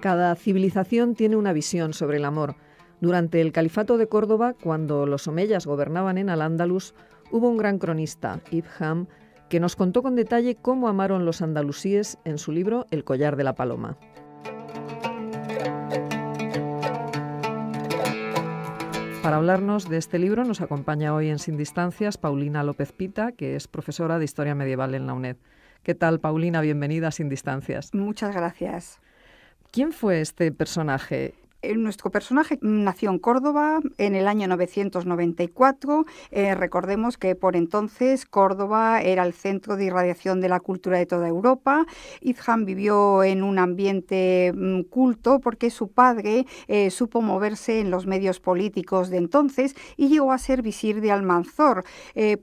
Cada civilización tiene una visión sobre el amor. Durante el Califato de Córdoba, cuando los omeyas gobernaban en Al-Ándalus, hubo un gran cronista, Ibham, que nos contó con detalle cómo amaron los andalusíes en su libro El collar de la paloma. Para hablarnos de este libro nos acompaña hoy en Sin Distancias Paulina López Pita, que es profesora de Historia Medieval en la UNED. ¿Qué tal, Paulina? Bienvenida a Sin Distancias. Muchas gracias. ¿Quién fue este personaje? Eh, nuestro personaje nació en Córdoba en el año 994. Eh, recordemos que por entonces Córdoba era el centro de irradiación de la cultura de toda Europa. Idh-Han vivió en un ambiente mm, culto porque su padre eh, supo moverse en los medios políticos de entonces y llegó a ser visir de Almanzor,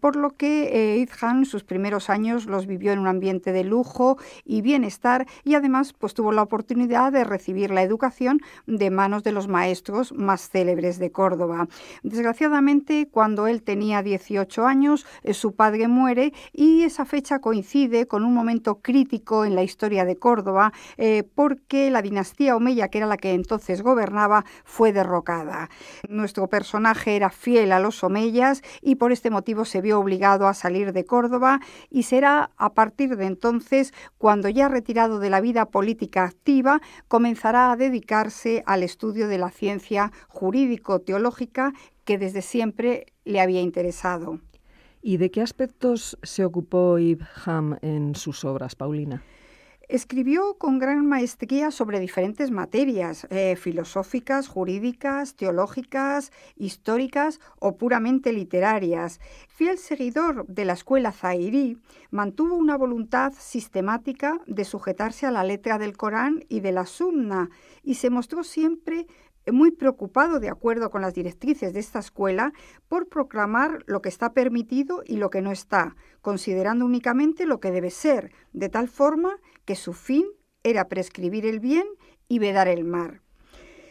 por lo que han sus primeros años los vivió en un ambiente de lujo y bienestar y además pues tuvo la oportunidad de recibir la educación de de los maestros más célebres de Córdoba. Desgraciadamente, cuando él tenía 18 años, eh, su padre muere y esa fecha coincide con un momento crítico en la historia de Córdoba eh, porque la dinastía Omeya, que era la que entonces gobernaba, fue derrocada. Nuestro personaje era fiel a los Omeyas y por este motivo se vio obligado a salir de Córdoba y será a partir de entonces cuando ya retirado de la vida política activa comenzará a dedicarse al estudio estudio de la ciencia jurídico-teológica que desde siempre le había interesado. ¿Y de qué aspectos se ocupó Ibham en sus obras, Paulina? Escribió con gran maestría sobre diferentes materias, eh, filosóficas, jurídicas, teológicas, históricas o puramente literarias. Fiel seguidor de la escuela zahirí, mantuvo una voluntad sistemática de sujetarse a la letra del Corán y de la Sunna y se mostró siempre muy preocupado, de acuerdo con las directrices de esta escuela, por proclamar lo que está permitido y lo que no está, considerando únicamente lo que debe ser, de tal forma que su fin era prescribir el bien y vedar el mal.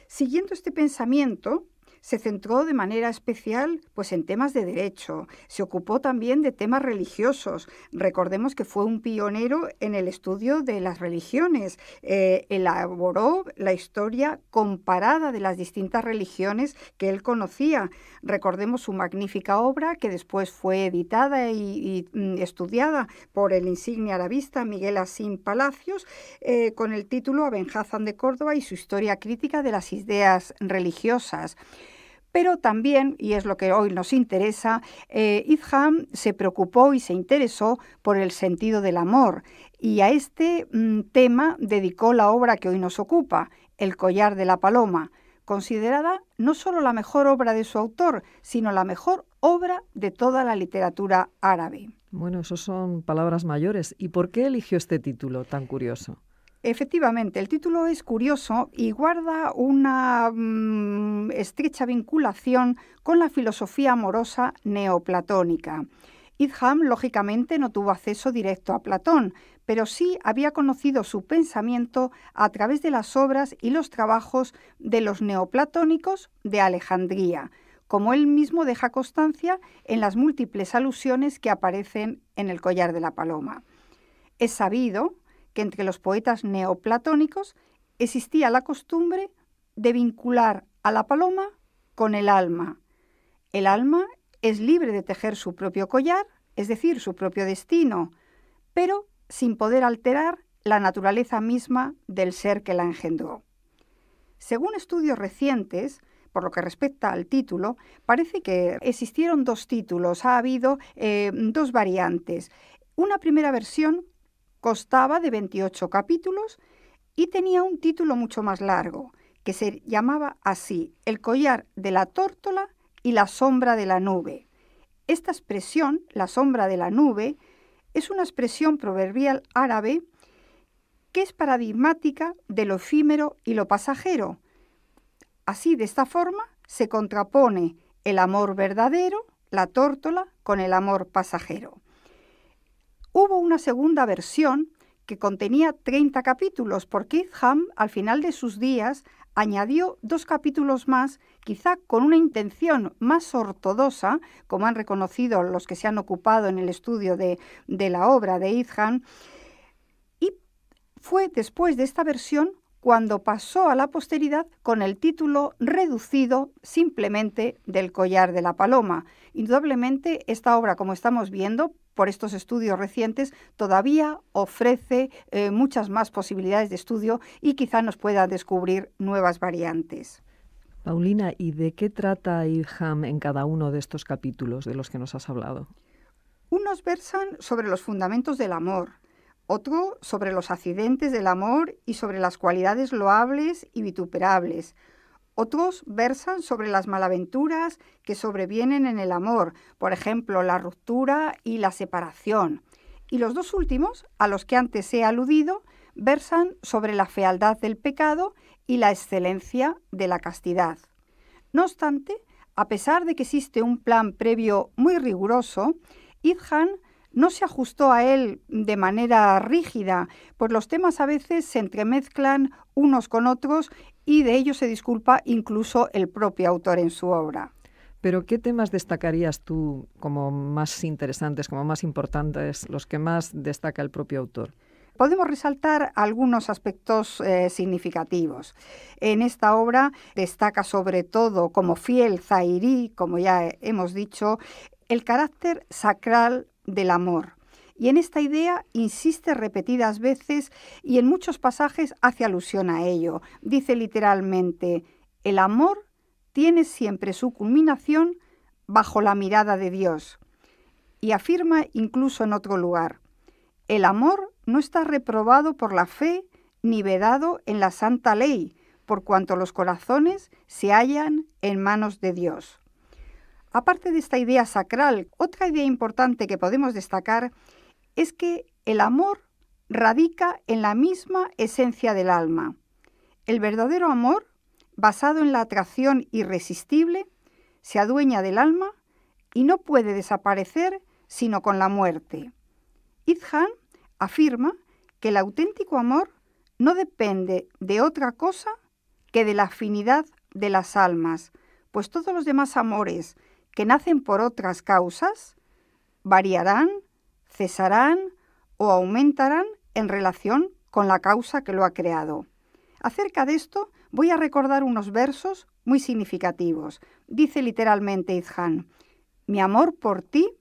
Siguiendo este pensamiento, se centró de manera especial pues, en temas de derecho, se ocupó también de temas religiosos. Recordemos que fue un pionero en el estudio de las religiones, eh, elaboró la historia comparada de las distintas religiones que él conocía. Recordemos su magnífica obra que después fue editada y, mm, estudiada por el insigne arabista Miguel Asín Palacios eh, con el título Abenjazan de Córdoba y su historia crítica de las ideas religiosas. Pero también, y es lo que hoy nos interesa, eh, se preocupó y se interesó por el sentido del amor y a este mm, tema dedicó la obra que hoy nos ocupa, El collar de la paloma, considerada no solo la mejor obra de su autor, sino la mejor obra de toda la literatura árabe. Bueno, eso son palabras mayores. ¿Y por qué eligió este título tan curioso? Efectivamente, el título es curioso y guarda una mm, estrecha vinculación con la filosofía amorosa neoplatónica. Idham, lógicamente, no tuvo acceso directo a Platón, pero sí había conocido su pensamiento a través de las obras y los trabajos de los neoplatónicos de Alejandría, como él mismo deja constancia en las múltiples alusiones que aparecen en el collar de la paloma. Es sabido, que entre los poetas neoplatónicos existía la costumbre de vincular a la paloma con el alma. El alma es libre de tejer su propio collar, es decir, su propio destino, pero sin poder alterar la naturaleza misma del ser que la engendró. Según estudios recientes, por lo que respecta al título, parece que existieron dos títulos, ha habido eh, dos variantes. Una primera versión Costaba de 28 capítulos y tenía un título mucho más largo, que se llamaba así, El collar de la tórtola y la sombra de la nube. Esta expresión, la sombra de la nube, es una expresión proverbial árabe que es paradigmática de lo efímero y lo pasajero. Así, de esta forma, se contrapone el amor verdadero, la tórtola, con el amor pasajero. Hubo una segunda versión que contenía 30 capítulos, porque Ham, al final de sus días, añadió dos capítulos más, quizá con una intención más ortodoxa, como han reconocido los que se han ocupado en el estudio de, la obra de Idham, y fue después de esta versión cuando pasó a la posteridad con el título reducido simplemente del collar de la paloma. Indudablemente esta obra, como estamos viendo, por estos estudios recientes, todavía ofrece eh, muchas más posibilidades de estudio y quizá nos pueda descubrir nuevas variantes. Paulina, ¿y de qué trata Irham en cada uno de estos capítulos de los que nos has hablado? Unos versan sobre los fundamentos del amor, otro sobre los accidentes del amor y sobre las cualidades loables y vituperables, otros versan sobre las malaventuras que sobrevienen en el amor, por ejemplo, la ruptura y la separación. Y los dos últimos, a los que antes he aludido, versan sobre la fealdad del pecado y la excelencia de la castidad. No obstante, a pesar de que existe un plan previo muy riguroso, idhan, no se ajustó a él de manera rígida, pues los temas a veces se entremezclan unos con otros y de ello se disculpa incluso el propio autor en su obra. Pero ¿qué temas destacarías tú como más interesantes, como más importantes, los que más destaca el propio autor? podemos resaltar algunos aspectos eh, significativos. En esta obra destaca sobre todo como fiel Zairí, como ya hemos dicho, el carácter sacral del amor. Y en esta idea insiste repetidas veces y en muchos pasajes hace alusión a ello. Dice literalmente, el amor tiene siempre su culminación bajo la mirada de Dios. Y afirma incluso en otro lugar, el amor no está reprobado por la fe ni vedado en la santa ley, por cuanto los corazones se hallan en manos de Dios. Aparte de esta idea sacral, otra idea importante que podemos destacar es que el amor radica en la misma esencia del alma. El verdadero amor, basado en la atracción irresistible, se adueña del alma y no puede desaparecer sino con la muerte. Ithan afirma que el auténtico amor no depende de otra cosa que de la afinidad de las almas, pues todos los demás amores, que nacen por otras causas variarán, cesarán o aumentarán en relación con la causa que lo ha creado. Acerca de esto voy a recordar unos versos muy significativos. Dice literalmente Izhan, mi amor por ti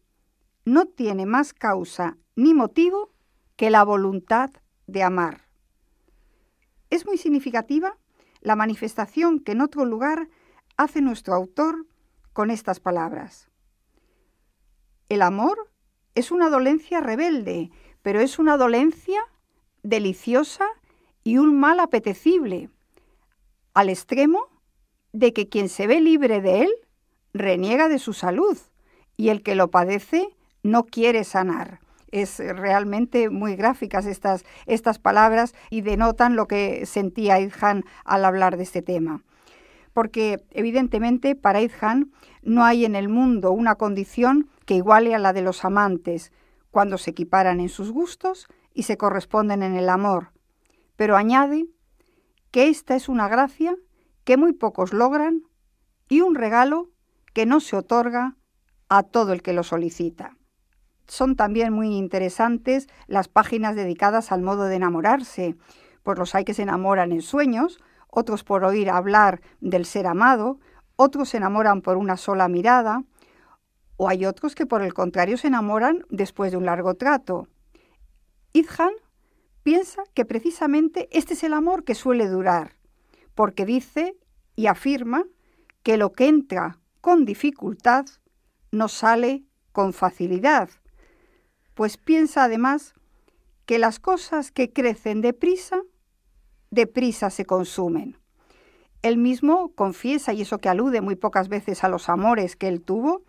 no tiene más causa ni motivo que la voluntad de amar. Es muy significativa la manifestación que en otro lugar hace nuestro autor con estas palabras. El amor es una dolencia rebelde, pero es una dolencia deliciosa y un mal apetecible, al extremo de que quien se ve libre de él reniega de su salud y el que lo padece no quiere sanar. Es eh, realmente muy gráficas estas, estas palabras y denotan lo que sentía Idhan al hablar de este tema porque evidentemente para Eidhan no hay en el mundo una condición que iguale a la de los amantes, cuando se equiparan en sus gustos y se corresponden en el amor. Pero añade que esta es una gracia que muy pocos logran y un regalo que no se otorga a todo el que lo solicita. Son también muy interesantes las páginas dedicadas al modo de enamorarse, por pues los hay que se enamoran en sueños, otros por oír hablar del ser amado, otros se enamoran por una sola mirada, o hay otros que por el contrario se enamoran después de un largo trato. Idhan piensa que precisamente este es el amor que suele durar, porque dice y afirma que lo que entra con dificultad no sale con facilidad, pues piensa además que las cosas que crecen deprisa deprisa se consumen. Él mismo confiesa, y eso que alude muy pocas veces a los amores que él tuvo,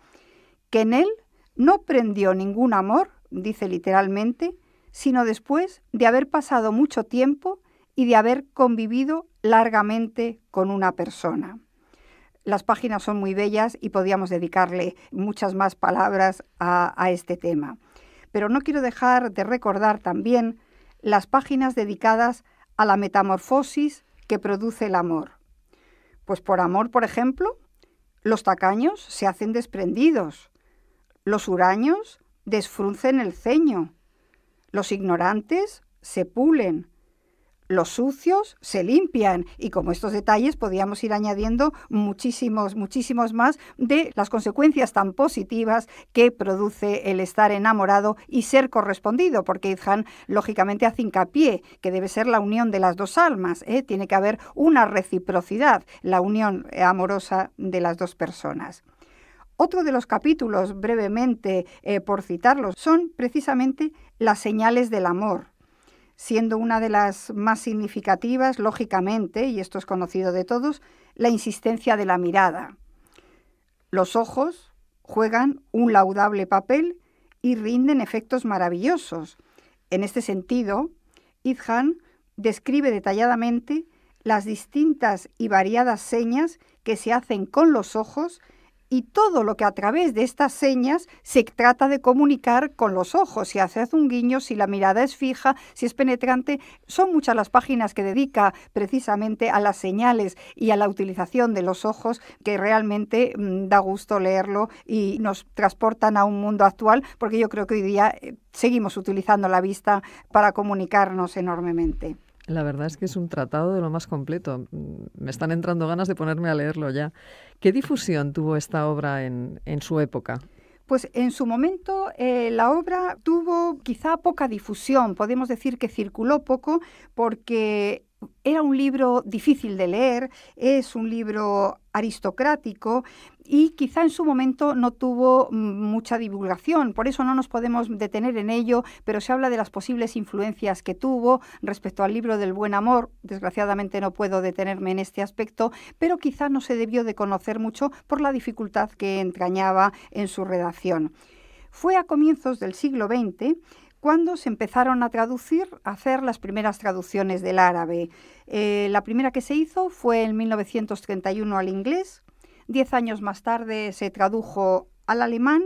que en él no prendió ningún amor, dice literalmente, sino después de haber pasado mucho tiempo y de haber convivido largamente con una persona. Las páginas son muy bellas y podíamos dedicarle muchas más palabras a, a este tema. Pero no quiero dejar de recordar también las páginas dedicadas a la metamorfosis que produce el amor. Pues por amor, por ejemplo, los tacaños se hacen desprendidos, los huraños desfruncen el ceño, los ignorantes se pulen, los sucios se limpian y como estos detalles podíamos ir añadiendo muchísimos, muchísimos más de las consecuencias tan positivas que produce el estar enamorado y ser correspondido, porque Idhan lógicamente hace hincapié que debe ser la unión de las dos almas, ¿eh? tiene que haber una reciprocidad, la unión amorosa de las dos personas. Otro de los capítulos, brevemente eh, por citarlos, son precisamente las señales del amor siendo una de las más significativas, lógicamente, y esto es conocido de todos, la insistencia de la mirada. Los ojos juegan un laudable papel y rinden efectos maravillosos. En este sentido, Izhan describe detalladamente las distintas y variadas señas que se hacen con los ojos y todo lo que a través de estas señas se trata de comunicar con los ojos, si haces un guiño, si la mirada es fija, si es penetrante. Son muchas las páginas que dedica precisamente a las señales y a la utilización de los ojos que realmente mm, da gusto leerlo y nos transportan a un mundo actual porque yo creo que hoy día eh, seguimos utilizando la vista para comunicarnos enormemente. La verdad es que es un tratado de lo más completo. Mm, me están entrando ganas de ponerme a leerlo ya. ¿Qué difusión tuvo esta obra en, su época? Pues en su momento eh, la obra tuvo quizá poca difusión, podemos decir que circuló poco porque era un libro difícil de leer, es un libro aristocrático, y quizá en su momento no tuvo mm, mucha divulgación, por eso no nos podemos detener en ello, pero se habla de las posibles influencias que tuvo respecto al libro del buen amor, desgraciadamente no puedo detenerme en este aspecto, pero quizá no se debió de conocer mucho por la dificultad que entrañaba en su redacción. Fue a comienzos del siglo XX cuando se empezaron a traducir, a hacer las primeras traducciones del árabe. Eh, la primera que se hizo fue en 1931 al inglés, Diez años más tarde se tradujo al alemán,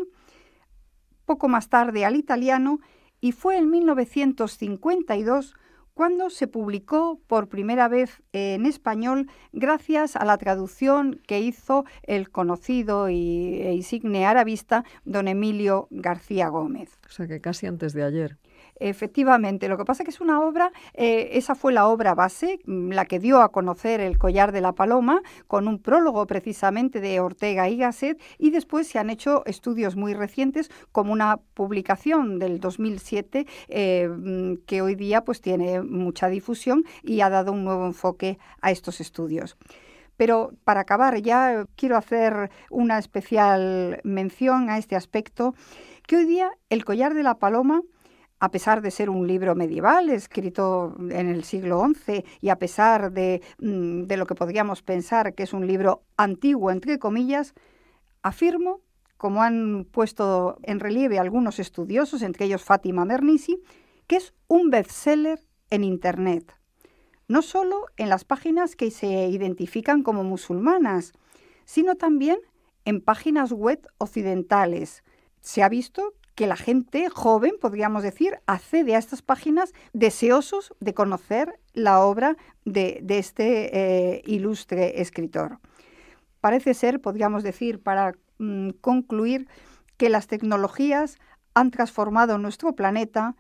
poco más tarde al italiano y fue en 1952 cuando se publicó por primera vez en español gracias a la traducción que hizo el conocido y, e insigne arabista don Emilio García Gómez. O sea que casi antes de ayer. Efectivamente, lo que pasa es que es una obra, eh, esa fue la obra base, mm, la que dio a conocer el collar de la paloma, con un prólogo precisamente de Ortega y Gasset, y después se han hecho estudios muy recientes, como una publicación del 2007, eh, mm, que hoy día pues tiene mucha difusión y ha dado un nuevo enfoque a estos estudios. Pero para acabar, ya quiero hacer una especial mención a este aspecto, que hoy día el collar de la paloma a pesar de ser un libro medieval escrito en el siglo XI y a pesar mm, de, lo que podríamos pensar que es un libro antiguo, entre comillas, afirmo, como han puesto en relieve algunos estudiosos, entre ellos Fátima Bernisi, que es un bestseller en Internet, no solo en las páginas que se identifican como musulmanas, sino también en páginas web occidentales. Se ha visto que la gente joven, podríamos decir, accede a estas páginas deseosos de conocer la obra de, este eh, ilustre escritor. Parece ser, podríamos decir, para mm, concluir, que las tecnologías han transformado nuestro planeta,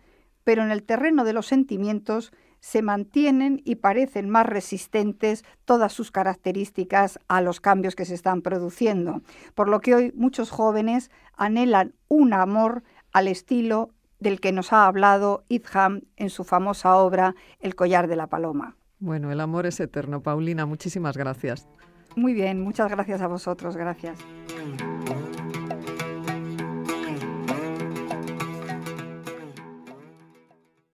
pero en el terreno de los sentimientos se mantienen y parecen más resistentes todas sus características a los cambios que se están produciendo, por lo que hoy muchos jóvenes anhelan un amor al estilo del que nos ha hablado Idham en su famosa obra El collar de la paloma. Bueno, el amor es eterno. Paulina, muchísimas gracias. Muy bien, muchas gracias a vosotros, gracias.